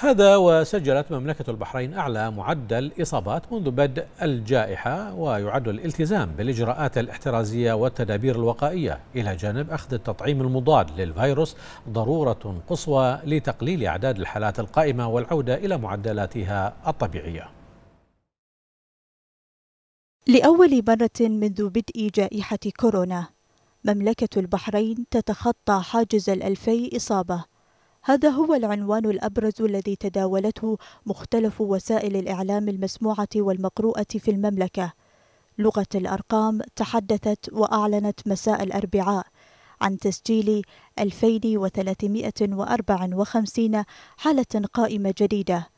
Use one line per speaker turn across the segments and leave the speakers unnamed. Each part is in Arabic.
هذا وسجلت مملكة البحرين أعلى معدل إصابات منذ بدء الجائحة ويعد الالتزام بالإجراءات الاحترازية والتدابير الوقائية إلى جانب أخذ التطعيم المضاد للفيروس ضرورة قصوى لتقليل أعداد الحالات القائمة والعودة إلى معدلاتها الطبيعية
لأول مرة منذ بدء جائحة كورونا مملكة البحرين تتخطى حاجز الألفي إصابة هذا هو العنوان الأبرز الذي تداولته مختلف وسائل الإعلام المسموعة والمقروءة في المملكة لغة الأرقام تحدثت وأعلنت مساء الأربعاء عن تسجيل 2354 حالة قائمة جديدة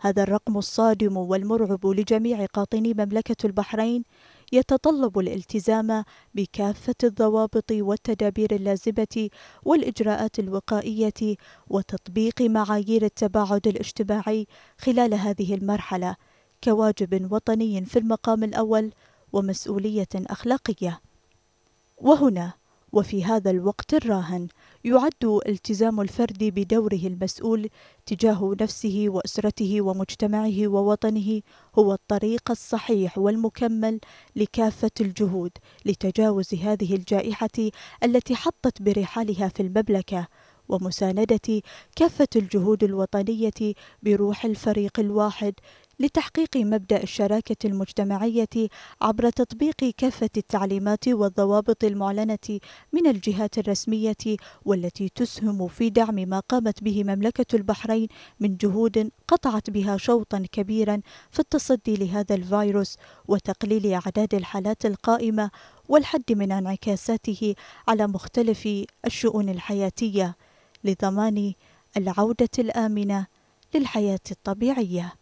هذا الرقم الصادم والمرعب لجميع قاطني مملكة البحرين يتطلب الالتزام بكافة الضوابط والتدابير اللازمة والإجراءات الوقائية وتطبيق معايير التباعد الاجتماعي خلال هذه المرحلة كواجب وطني في المقام الأول ومسؤولية أخلاقية. وهنا وفي هذا الوقت الراهن يعد التزام الفرد بدوره المسؤول تجاه نفسه واسرته ومجتمعه ووطنه هو الطريق الصحيح والمكمل لكافه الجهود لتجاوز هذه الجائحه التي حطت برحالها في المملكه ومسانده كافه الجهود الوطنيه بروح الفريق الواحد لتحقيق مبدأ الشراكة المجتمعية عبر تطبيق كافة التعليمات والضوابط المعلنة من الجهات الرسمية والتي تسهم في دعم ما قامت به مملكة البحرين من جهود قطعت بها شوطا كبيرا في التصدي لهذا الفيروس وتقليل أعداد الحالات القائمة والحد من انعكاساته على مختلف الشؤون الحياتية لضمان العودة الآمنة للحياة الطبيعية